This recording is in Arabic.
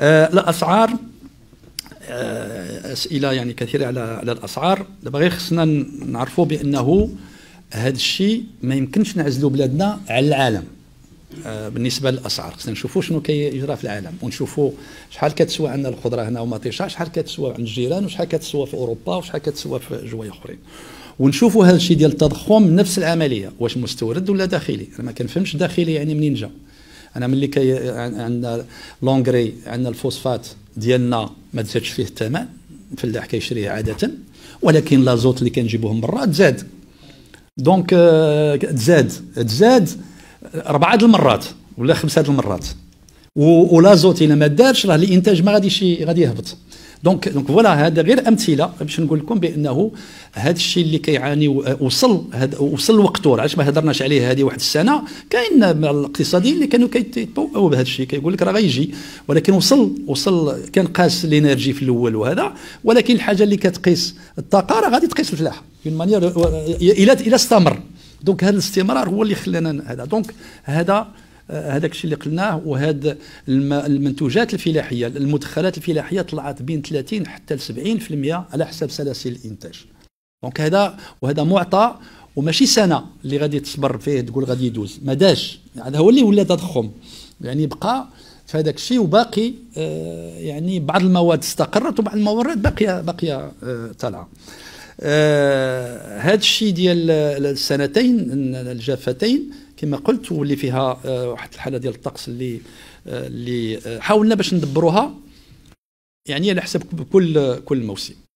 آه، الاسعار آه، اسئله يعني كثيره على على الاسعار دابا غير خصنا نعرفوا بانه هذا الشيء ما يمكنش نعزلوا بلادنا على العالم آه، بالنسبه للاسعار خصنا نشوفوا شنو كيجرى في العالم ونشوفوا شحال كتسوى عندنا الخضره هنا ومطيشه شحال كتسوى عند الجيران وشحال كتسوى في اوروبا وشحال كتسوى في جوايا اخرين ونشوفوا هذا الشيء ديال التضخم نفس العمليه واش مستورد ولا داخلي انا ما كنفهمش داخلي يعني منين جا انا ملي كي عندنا لونغري عندنا الفوسفات ديالنا ما تزادش فيه الثمن الفلاح كيشريه عاده ولكن لازوت اللي كنجيبوه من برا تزاد دونك آه، تزاد تزاد اربعه د المرات ولا خمسه د المرات ولازوت الا ما دارش راه الانتاج ما غاديش غادي يهبط دونك دونك فوالا هذا غير امثله باش نقول لكم بانه هذا الشيء اللي كيعاني وصل هاد وصل وقته علاش ما هضرناش عليه هذه واحد السنه كاين الاقتصاديين اللي كانوا كيتبوؤوا بهذا الشيء كيقول لك راه غيجي ولكن وصل وصل كان قاس الانرجي في الاول وهذا ولكن الحاجه اللي كتقيس الطاقه راه غادي تقيس الفلاحه بون مانيير الى الى استمر دونك هذا الاستمرار هو اللي خلانا هذا دونك هذا آه، هذاك الشيء اللي قلناه وهذا المنتوجات الفلاحيه المدخلات الفلاحيه طلعت بين 30 حتى ل 70% على حسب سلاسل الانتاج دونك هذا وهذا معطى وماشي سنه اللي غادي تصبر فيه تقول غادي يدوز ما داش هذا يعني هو اللي ولا تضخم يعني بقى في هذاك الشيء وباقي آه، يعني بعض المواد استقرت وبعض المواد باقيه باقيه آه، طالعه هذا الشيء ديال السنتين الجافتين كما قلت واللي فيها آه، واحد الحاله ديال الطقس اللي آه، اللي آه، حاولنا باش ندبروها يعني على حسب كل كل موسم